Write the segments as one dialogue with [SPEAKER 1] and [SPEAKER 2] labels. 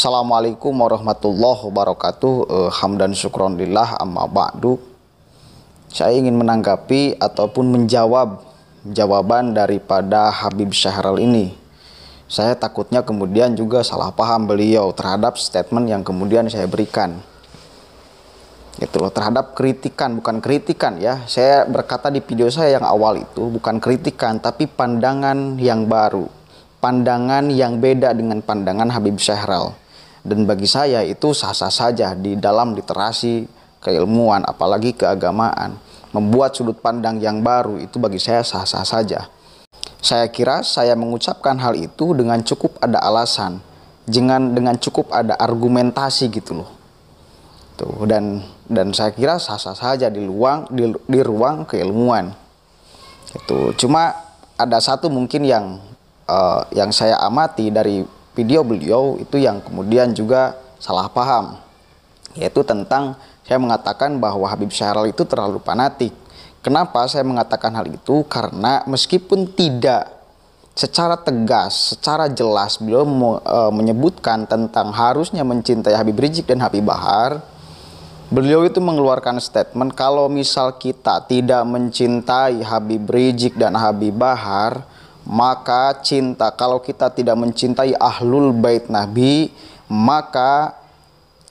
[SPEAKER 1] Assalamualaikum warahmatullahi wabarakatuh uh, Hamdan lillah amma ba'du Saya ingin menanggapi ataupun menjawab jawaban daripada Habib Syahril ini Saya takutnya kemudian juga salah paham beliau terhadap statement yang kemudian saya berikan Itu loh, terhadap kritikan, bukan kritikan ya Saya berkata di video saya yang awal itu bukan kritikan tapi pandangan yang baru pandangan yang beda dengan pandangan Habib Syahril dan bagi saya itu sah-sah saja di dalam literasi keilmuan apalagi keagamaan membuat sudut pandang yang baru itu bagi saya sah-sah saja saya kira saya mengucapkan hal itu dengan cukup ada alasan dengan dengan cukup ada argumentasi gitu loh tuh dan dan saya kira sah-sah saja di luang di, di ruang keilmuan itu cuma ada satu mungkin yang uh, yang saya amati dari video beliau itu yang kemudian juga salah paham yaitu tentang saya mengatakan bahwa Habib Syahril itu terlalu fanatik. Kenapa saya mengatakan hal itu? Karena meskipun tidak secara tegas, secara jelas beliau e, menyebutkan tentang harusnya mencintai Habib Rizik dan Habib Bahar, beliau itu mengeluarkan statement kalau misal kita tidak mencintai Habib Rizik dan Habib Bahar, maka cinta kalau kita tidak mencintai ahlul bait Nabi maka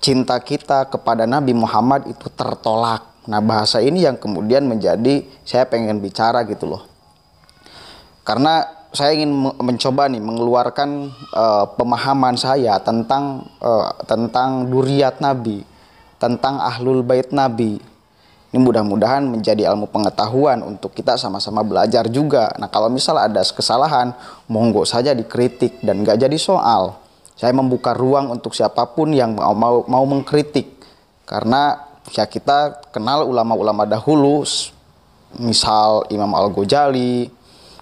[SPEAKER 1] cinta kita kepada Nabi Muhammad itu tertolak nah bahasa ini yang kemudian menjadi saya pengen bicara gitu loh karena saya ingin mencoba nih mengeluarkan uh, pemahaman saya tentang uh, tentang duriat Nabi tentang ahlul bait Nabi ini mudah-mudahan menjadi ilmu pengetahuan untuk kita sama-sama belajar juga. Nah kalau misal ada kesalahan, monggo saja dikritik dan nggak jadi soal. Saya membuka ruang untuk siapapun yang mau, mau, mau mengkritik. Karena ya kita kenal ulama-ulama dahulu, misal Imam Al-Ghazali,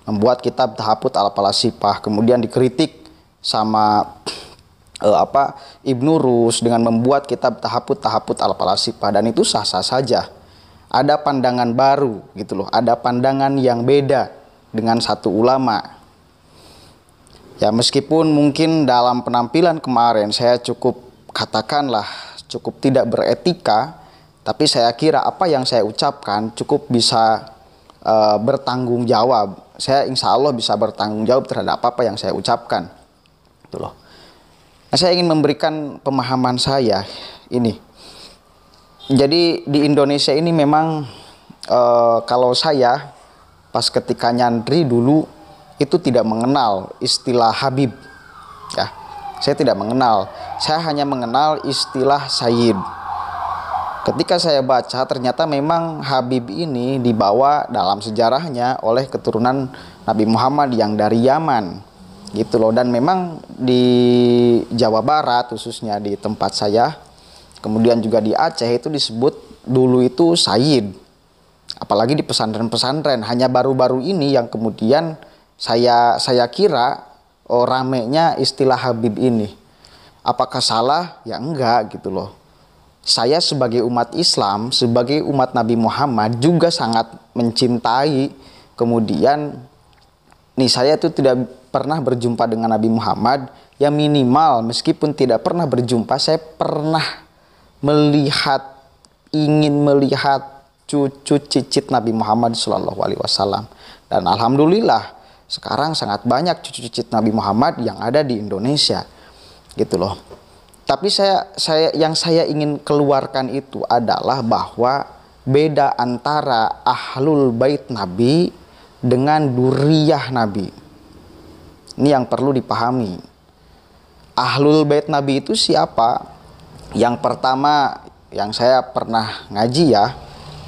[SPEAKER 1] membuat kitab Tahaput Al-Falasifah, kemudian dikritik sama eh, apa Ibnu Rus dengan membuat kitab Tahaput Tahaput Al-Falasifah dan itu sah-sah saja ada pandangan baru gitu loh, ada pandangan yang beda dengan satu ulama. Ya meskipun mungkin dalam penampilan kemarin saya cukup katakanlah cukup tidak beretika, tapi saya kira apa yang saya ucapkan cukup bisa e, bertanggung jawab. Saya insya Allah bisa bertanggung jawab terhadap apa, -apa yang saya ucapkan. Gitu loh. Nah, saya ingin memberikan pemahaman saya ini jadi di Indonesia ini memang e, kalau saya pas ketika nyantri dulu itu tidak mengenal istilah Habib ya saya tidak mengenal saya hanya mengenal istilah Sayyid ketika saya baca ternyata memang Habib ini dibawa dalam sejarahnya oleh keturunan Nabi Muhammad yang dari Yaman gitu loh dan memang di Jawa Barat khususnya di tempat saya Kemudian juga di Aceh itu disebut dulu itu Said. Apalagi di pesantren-pesantren hanya baru-baru ini yang kemudian saya saya kira oh, ramenya istilah Habib ini. Apakah salah? Ya enggak gitu loh. Saya sebagai umat Islam, sebagai umat Nabi Muhammad juga sangat mencintai kemudian nih saya itu tidak pernah berjumpa dengan Nabi Muhammad yang minimal meskipun tidak pernah berjumpa saya pernah melihat ingin melihat cucu cicit Nabi Muhammad Shallallahu Alaihi Wasallam dan alhamdulillah sekarang sangat banyak cucu cicit Nabi Muhammad yang ada di Indonesia gitu loh tapi saya saya yang saya ingin keluarkan itu adalah bahwa beda antara ahlul bait Nabi dengan duriyah Nabi ini yang perlu dipahami ahlul bait Nabi itu siapa yang pertama yang saya pernah ngaji ya,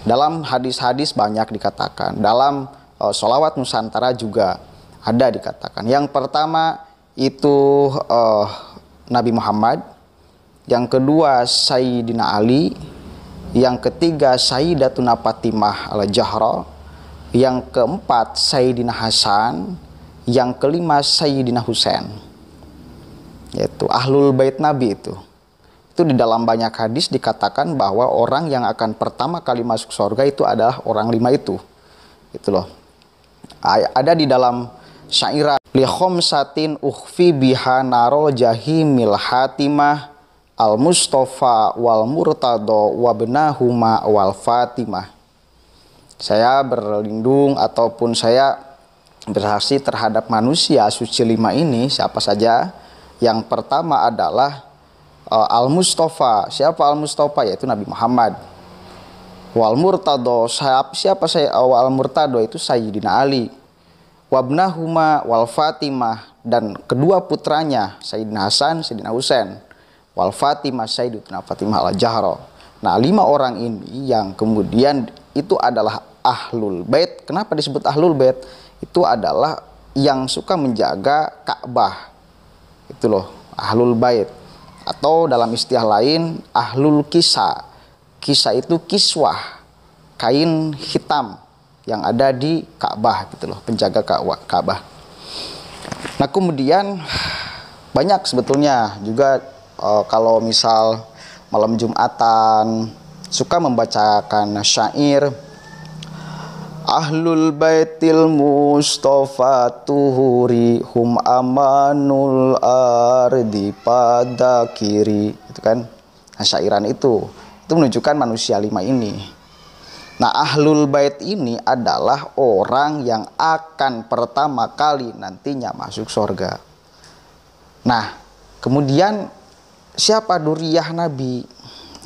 [SPEAKER 1] dalam hadis-hadis banyak dikatakan, dalam uh, eh, solawat Nusantara juga ada dikatakan. Yang pertama itu uh, Nabi Muhammad, yang kedua Sayyidina Ali, yang ketiga Sayyidatuna Fatimah al-Jahra, yang keempat Sayyidina Hasan, yang kelima Sayyidina Husain. Yaitu Ahlul Bait Nabi itu itu di dalam banyak hadis dikatakan bahwa orang yang akan pertama kali masuk surga itu adalah orang lima itu. Itu loh. Ada di dalam syairah lihom satin ukhfi biha naro jahimil hatimah al mustafa wal murtado wabenahuma wal fatimah. Saya berlindung ataupun saya bersaksi terhadap manusia suci lima ini siapa saja yang pertama adalah Eh, Al-Mustafa. Siapa Al-Mustafa? Yaitu Nabi Muhammad. Wal Murtado. Siapa saya eh, Al Murtado? Itu Sayyidina Ali. Wabnahuma wal Fatimah dan kedua putranya Sayyidina Hasan, Sayyidina Husain. Wal Fatimah Sayyidina Fatimah al-Jahra. Nah, lima orang ini yang kemudian itu adalah ahlul bait. Kenapa disebut ahlul bait? Itu adalah yang suka menjaga Ka'bah. Itu loh, ahlul bait atau dalam istilah lain ahlul kisah. Kisah itu kiswah, kain hitam yang ada di Ka'bah gitu loh, penjaga Ka'bah. Nah, kemudian banyak sebetulnya juga e, kalau misal malam Jumatan suka membacakan syair Ahlul baitil mustafa tuhuri hum amanul ardi pada kiri itu kan nah, syairan itu itu menunjukkan manusia lima ini nah ahlul bait ini adalah orang yang akan pertama kali nantinya masuk surga nah kemudian siapa duriyah nabi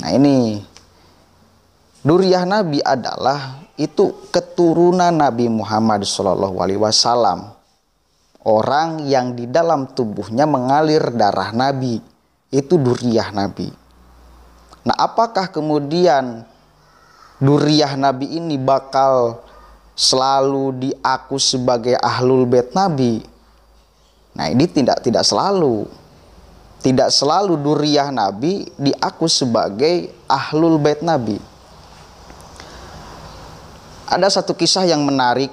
[SPEAKER 1] nah ini Duriah Nabi adalah itu keturunan Nabi Muhammad Alaihi Wasallam Orang yang di dalam tubuhnya mengalir darah Nabi. Itu duriah Nabi. Nah apakah kemudian duriah Nabi ini bakal selalu diaku sebagai ahlul bait Nabi? Nah ini tidak tidak selalu. Tidak selalu duriah Nabi diaku sebagai ahlul bait Nabi ada satu kisah yang menarik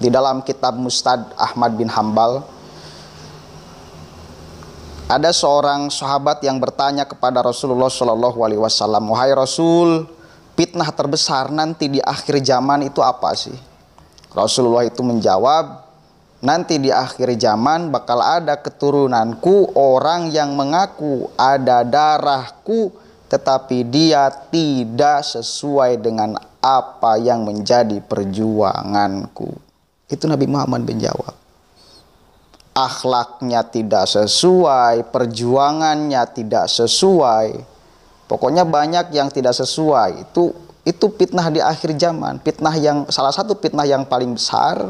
[SPEAKER 1] di dalam kitab Mustad Ahmad bin Hambal. Ada seorang sahabat yang bertanya kepada Rasulullah Shallallahu Alaihi Wasallam, wahai Rasul, fitnah terbesar nanti di akhir zaman itu apa sih? Rasulullah itu menjawab, nanti di akhir zaman bakal ada keturunanku orang yang mengaku ada darahku tetapi dia tidak sesuai dengan apa yang menjadi perjuanganku. Itu Nabi Muhammad menjawab. Akhlaknya tidak sesuai, perjuangannya tidak sesuai. Pokoknya banyak yang tidak sesuai. Itu itu fitnah di akhir zaman, fitnah yang salah satu fitnah yang paling besar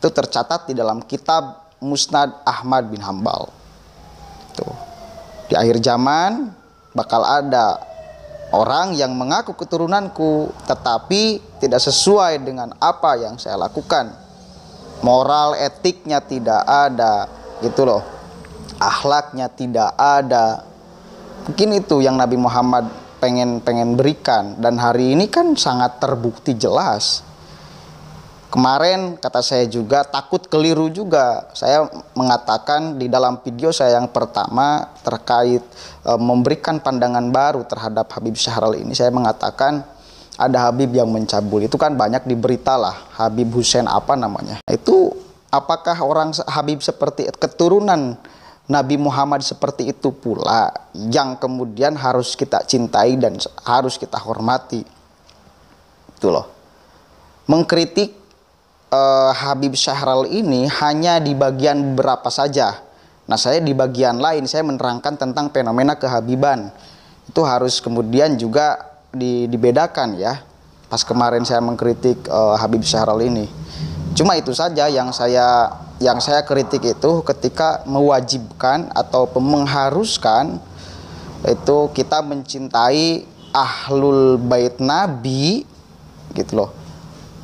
[SPEAKER 1] itu tercatat di dalam kitab Musnad Ahmad bin Hambal. Tuh. Di akhir zaman bakal ada orang yang mengaku keturunanku tetapi tidak sesuai dengan apa yang saya lakukan. Moral etiknya tidak ada, gitu loh. Akhlaknya tidak ada. Mungkin itu yang Nabi Muhammad pengen pengen berikan dan hari ini kan sangat terbukti jelas Kemarin kata saya juga takut keliru juga. Saya mengatakan di dalam video saya yang pertama terkait e, memberikan pandangan baru terhadap Habib Syahrul ini saya mengatakan ada Habib yang mencabul. Itu kan banyak diberitalah Habib Hussein apa namanya. Itu apakah orang Habib seperti keturunan Nabi Muhammad seperti itu pula yang kemudian harus kita cintai dan harus kita hormati. Itu loh. Mengkritik uh, Habib Syahrul ini hanya di bagian berapa saja. Nah, saya di bagian lain saya menerangkan tentang fenomena kehabiban. Itu harus kemudian juga di, dibedakan ya. Pas kemarin saya mengkritik uh, Habib Syahrul ini. Cuma itu saja yang saya yang saya kritik itu ketika mewajibkan atau mengharuskan itu kita mencintai ahlul bait nabi gitu loh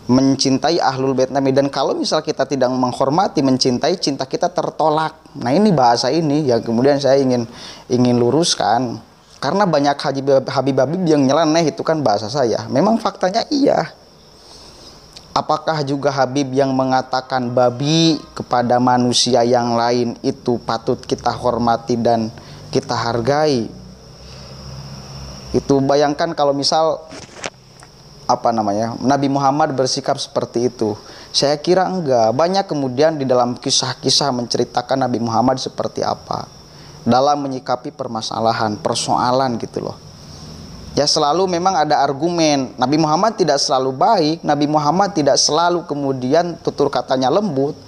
[SPEAKER 1] mencintai ahlul bait Nabi dan kalau misal kita tidak menghormati mencintai cinta kita tertolak nah ini bahasa ini yang kemudian saya ingin ingin luruskan karena banyak haji Habib Habib yang nyeleneh itu kan bahasa saya memang faktanya iya apakah juga Habib yang mengatakan babi kepada manusia yang lain itu patut kita hormati dan kita hargai itu bayangkan kalau misal apa namanya Nabi Muhammad bersikap seperti itu saya kira enggak banyak kemudian di dalam kisah-kisah menceritakan Nabi Muhammad seperti apa dalam menyikapi permasalahan persoalan gitu loh ya selalu memang ada argumen Nabi Muhammad tidak selalu baik Nabi Muhammad tidak selalu kemudian tutur katanya lembut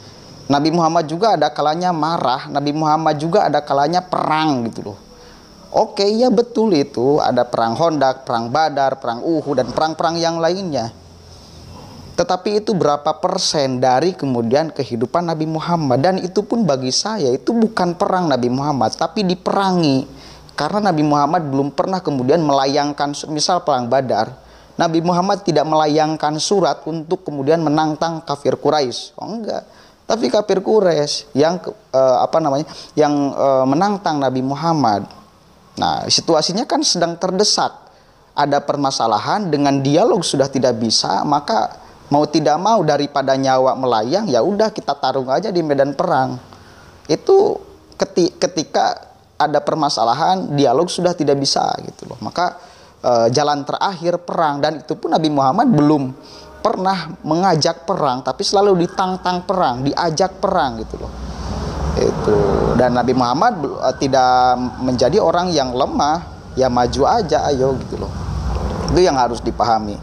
[SPEAKER 1] Nabi Muhammad juga ada kalanya marah Nabi Muhammad juga ada kalanya perang gitu loh Oke, okay, ya betul itu ada perang Hondak, perang Badar, perang Uhud dan perang-perang yang lainnya. Tetapi itu berapa persen dari kemudian kehidupan Nabi Muhammad dan itu pun bagi saya itu bukan perang Nabi Muhammad tapi diperangi karena Nabi Muhammad belum pernah kemudian melayangkan misal perang Badar. Nabi Muhammad tidak melayangkan surat untuk kemudian menantang kafir Quraisy. Oh enggak tapi kafir Quraisy yang eh, apa namanya yang eh, menantang Nabi Muhammad Nah, situasinya kan sedang terdesak. Ada permasalahan dengan dialog sudah tidak bisa, maka mau tidak mau daripada nyawa melayang, ya udah kita tarung aja di medan perang. Itu ketika ada permasalahan, dialog sudah tidak bisa gitu loh. Maka e, jalan terakhir perang dan itu pun Nabi Muhammad belum pernah mengajak perang, tapi selalu ditantang perang, diajak perang gitu loh itu dan Nabi Muhammad eh, tidak menjadi orang yang lemah ya maju aja ayo gitu loh itu yang harus dipahami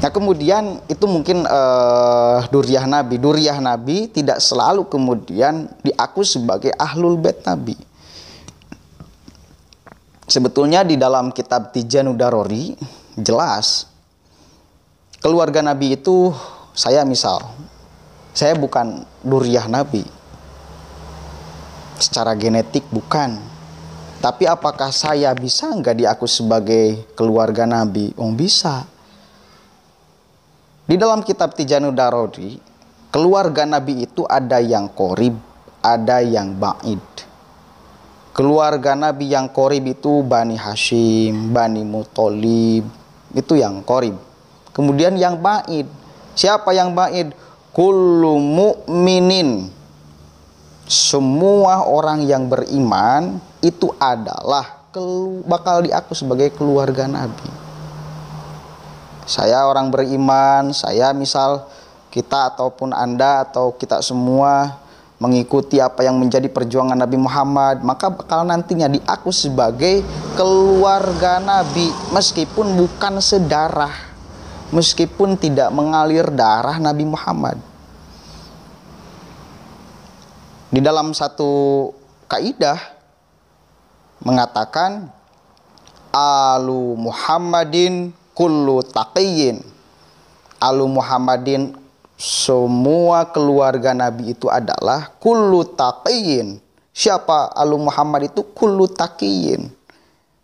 [SPEAKER 1] nah kemudian itu mungkin uh, duriah Nabi duriah Nabi tidak selalu kemudian diaku sebagai ahlul bait Nabi sebetulnya di dalam kitab Tijanu Darori jelas keluarga Nabi itu saya misal saya bukan duriah Nabi secara genetik bukan. Tapi apakah saya bisa nggak diaku sebagai keluarga Nabi? Oh bisa. Di dalam kitab Tijanu Darodi, keluarga Nabi itu ada yang korib, ada yang ba'id. Keluarga Nabi yang korib itu Bani Hashim, Bani Mutolib, itu yang korib. Kemudian yang ba'id. Siapa yang ba'id? Kulumu minin semua orang yang beriman itu adalah bakal diaku sebagai keluarga Nabi. Saya orang beriman, saya misal kita ataupun Anda atau kita semua mengikuti apa yang menjadi perjuangan Nabi Muhammad, maka bakal nantinya diaku sebagai keluarga Nabi meskipun bukan sedarah, meskipun tidak mengalir darah Nabi Muhammad di dalam satu kaidah mengatakan alu Muhammadin kullu taqiyin. Alu Muhammadin semua keluarga Nabi itu adalah kullu taqiyin. Siapa alu Muhammad itu kullu taqiyin.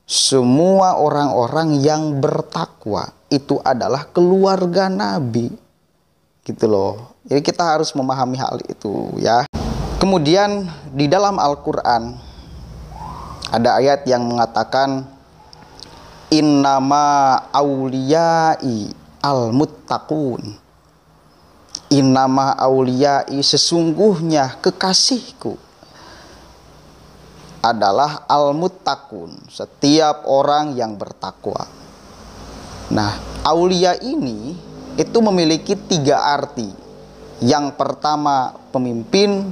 [SPEAKER 1] Semua orang-orang yang bertakwa itu adalah keluarga Nabi. Gitu loh. Jadi kita harus memahami hal itu ya. Kemudian di dalam Al-Qur'an ada ayat yang mengatakan innama awliyai al-muttaqun. Innama awliyai sesungguhnya kekasihku adalah al-muttaqun, setiap orang yang bertakwa. Nah, aulia ini itu memiliki tiga arti. Yang pertama, pemimpin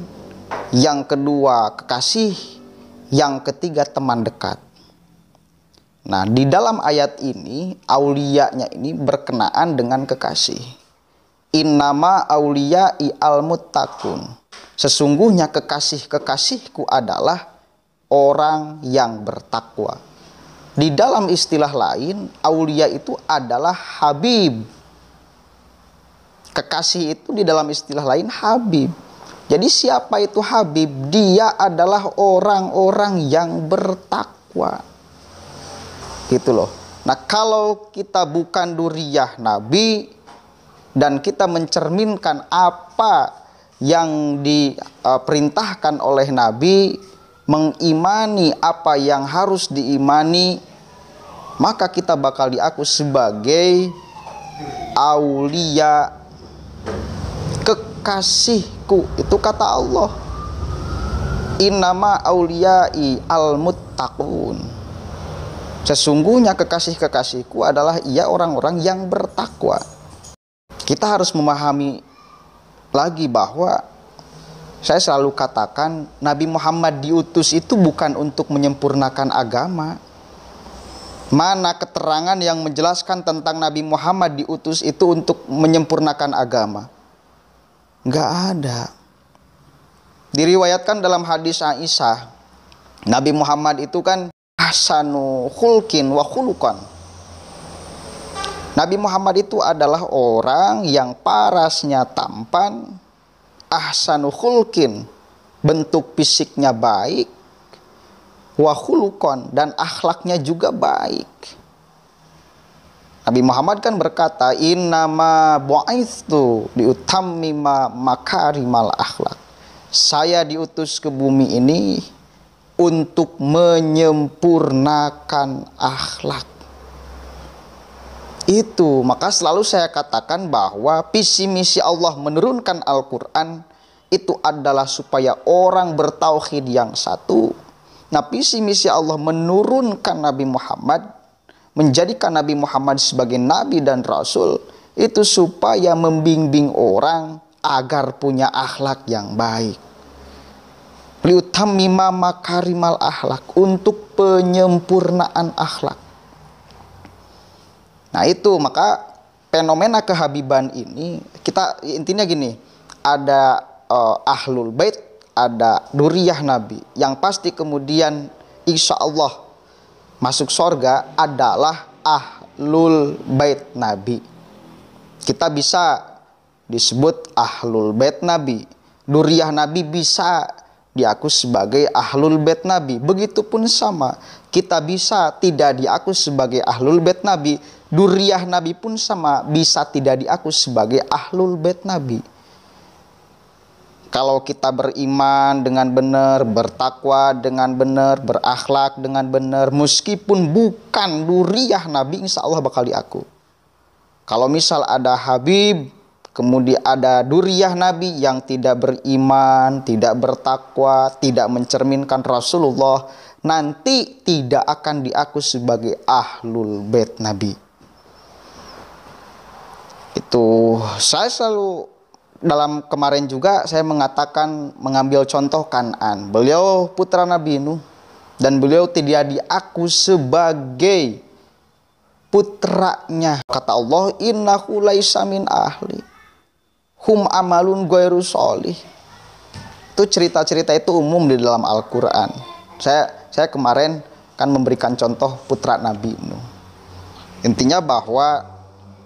[SPEAKER 1] yang kedua kekasih, yang ketiga teman dekat. Nah, di dalam ayat ini aulianya ini berkenaan dengan kekasih. Innama aulia i al muttaqun. Sesungguhnya kekasih-kekasihku adalah orang yang bertakwa. Di dalam istilah lain, aulia itu adalah habib. Kekasih itu di dalam istilah lain habib jadi siapa itu Habib? Dia adalah orang-orang yang bertakwa. Gitu loh. Nah kalau kita bukan duriah Nabi dan kita mencerminkan apa yang diperintahkan e, oleh Nabi mengimani apa yang harus diimani maka kita bakal diaku sebagai aulia kasihku itu kata Allah innama auliyai al muttaqun sesungguhnya kekasih-kekasihku adalah ia orang-orang yang bertakwa kita harus memahami lagi bahwa saya selalu katakan Nabi Muhammad diutus itu bukan untuk menyempurnakan agama mana keterangan yang menjelaskan tentang Nabi Muhammad diutus itu untuk menyempurnakan agama Nggak ada. Diriwayatkan dalam hadis Aisyah, Nabi Muhammad itu kan hasanu hulkin wa hulukan. Nabi Muhammad itu adalah orang yang parasnya tampan, ahsanu hulkin, bentuk fisiknya baik, wa dan akhlaknya juga baik. Nabi Muhammad kan berkata innama bu'aistu liutammima makarimal akhlak. Saya diutus ke bumi ini untuk menyempurnakan akhlak. Itu maka selalu saya katakan bahwa visi misi Allah menurunkan Al-Qur'an itu adalah supaya orang bertauhid yang satu. Nah, visi misi Allah menurunkan Nabi Muhammad menjadikan Nabi Muhammad sebagai nabi dan rasul itu supaya membimbing orang agar punya akhlak yang baik. Liutamima makarimal akhlak untuk penyempurnaan akhlak. Nah itu maka fenomena kehabiban ini kita intinya gini ada uh, ahlul bait ada duriyah nabi yang pasti kemudian insya Allah masuk sorga adalah ahlul bait nabi kita bisa disebut ahlul bait nabi duriah nabi bisa diaku sebagai ahlul bait nabi begitupun sama kita bisa tidak diaku sebagai ahlul bait nabi duriah nabi pun sama bisa tidak diaku sebagai ahlul bait nabi kalau kita beriman dengan benar, bertakwa dengan benar, berakhlak dengan benar, meskipun bukan duriah Nabi, insya Allah bakal diaku. Kalau misal ada Habib, kemudian ada duriah Nabi yang tidak beriman, tidak bertakwa, tidak mencerminkan Rasulullah, nanti tidak akan diaku sebagai ahlul bait Nabi. Itu saya selalu dalam kemarin juga saya mengatakan mengambil contoh Kanan. Beliau putra Nabi Nuh dan beliau tidak diaku sebagai putranya. Kata Allah, innahu laisa min ahli. Hum amalun ghairu sholih Itu cerita-cerita itu umum di dalam Al-Qur'an. Saya saya kemarin kan memberikan contoh putra Nabi Nuh. Intinya bahwa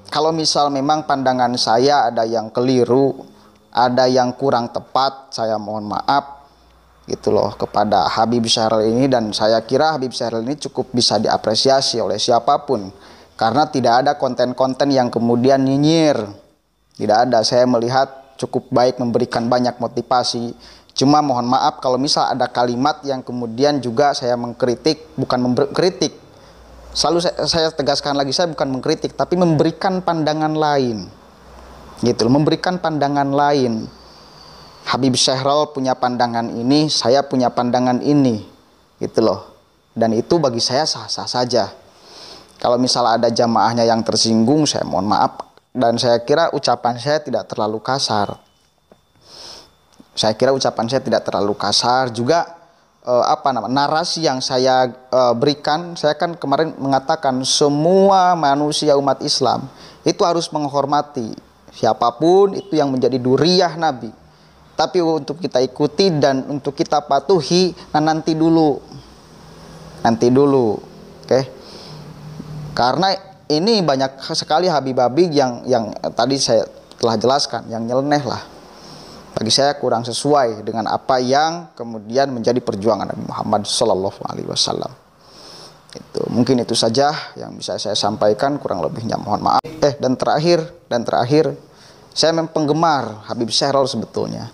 [SPEAKER 1] kalau misal memang pandangan saya ada yang keliru, ada yang kurang tepat, saya mohon maaf gitu loh kepada Habib Syahril ini dan saya kira Habib Syahril ini cukup bisa diapresiasi oleh siapapun karena tidak ada konten-konten yang kemudian nyinyir. Tidak ada, saya melihat cukup baik memberikan banyak motivasi. Cuma mohon maaf kalau misal ada kalimat yang kemudian juga saya mengkritik, bukan mengkritik, selalu saya, saya tegaskan lagi saya bukan mengkritik tapi memberikan pandangan lain gitu loh, memberikan pandangan lain Habib Syahrul punya pandangan ini saya punya pandangan ini gitu loh dan itu bagi saya sah-sah saja kalau misalnya ada jamaahnya yang tersinggung saya mohon maaf dan saya kira ucapan saya tidak terlalu kasar saya kira ucapan saya tidak terlalu kasar juga uh, apa nama narasi yang saya uh, berikan, saya kan kemarin mengatakan semua manusia umat Islam itu harus menghormati siapapun itu yang menjadi duriah Nabi. Tapi untuk kita ikuti dan untuk kita patuhi, nah nanti dulu, nanti dulu, oke? Okay? Karena ini banyak sekali habib-habib yang yang tadi saya telah jelaskan, yang nyeleneh lah bagi saya kurang sesuai dengan apa yang kemudian menjadi perjuangan Nabi Muhammad Sallallahu Alaihi Wasallam. Itu mungkin itu saja yang bisa saya sampaikan kurang lebihnya mohon maaf. Eh dan terakhir dan terakhir saya memang penggemar Habib Syahrul sebetulnya.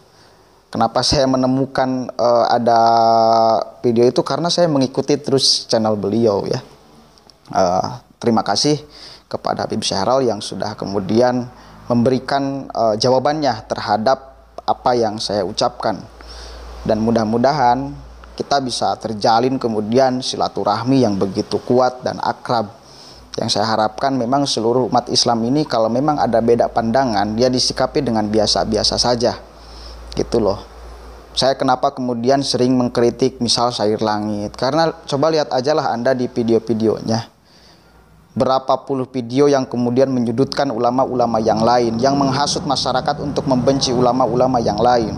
[SPEAKER 1] Kenapa saya menemukan uh, ada video itu karena saya mengikuti terus channel beliau ya. Uh, terima kasih kepada Habib Syahrul yang sudah kemudian memberikan uh, jawabannya terhadap apa yang saya ucapkan. Dan mudah-mudahan kita bisa terjalin kemudian silaturahmi yang begitu kuat dan akrab. Yang saya harapkan memang seluruh umat Islam ini kalau memang ada beda pandangan, dia disikapi dengan biasa-biasa saja. Gitu loh. Saya kenapa kemudian sering mengkritik misal sayur langit? Karena coba lihat aja lah Anda di video-videonya berapa puluh video yang kemudian menyudutkan ulama-ulama yang lain yang menghasut masyarakat untuk membenci ulama-ulama yang lain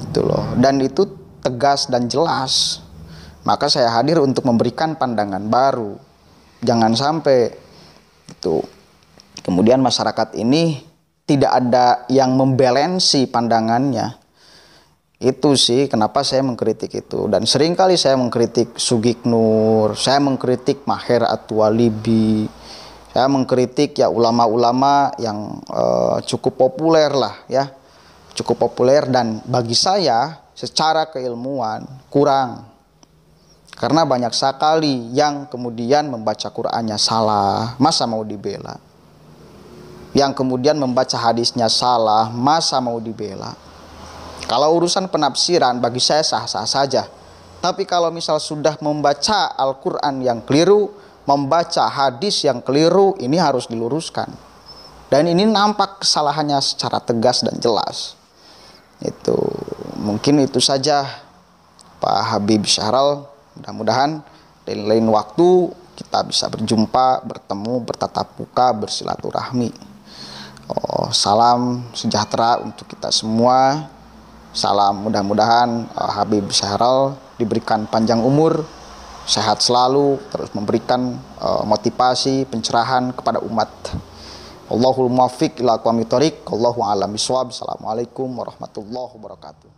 [SPEAKER 1] itu loh dan itu tegas dan jelas maka saya hadir untuk memberikan pandangan baru jangan sampai itu kemudian masyarakat ini tidak ada yang membalansi pandangannya itu sih kenapa saya mengkritik itu. Dan seringkali saya mengkritik Sugik Nur saya mengkritik Maher Atwalibi, saya mengkritik ya ulama-ulama yang uh, cukup populer lah ya. Cukup populer dan bagi saya secara keilmuan kurang. Karena banyak sekali yang kemudian membaca Qur'annya salah, masa mau dibela? Yang kemudian membaca hadisnya salah, masa mau dibela? Kalau urusan penafsiran bagi saya sah-sah saja. Tapi kalau misal sudah membaca Al-Quran yang keliru, membaca hadis yang keliru, ini harus diluruskan. Dan ini nampak kesalahannya secara tegas dan jelas. Itu mungkin itu saja Pak Habib Syahral. Mudah-mudahan lain-lain waktu kita bisa berjumpa, bertemu, bertatap muka, bersilaturahmi. Oh, salam sejahtera untuk kita semua. Salam mudah-mudahan uh, Habib Syahrul diberikan panjang umur, sehat selalu, terus memberikan uh, motivasi, pencerahan kepada umat. Allahul muwaffiq ila aqwamit thoriq, Allahu a'lam bishawab. Assalamualaikum warahmatullahi wabarakatuh.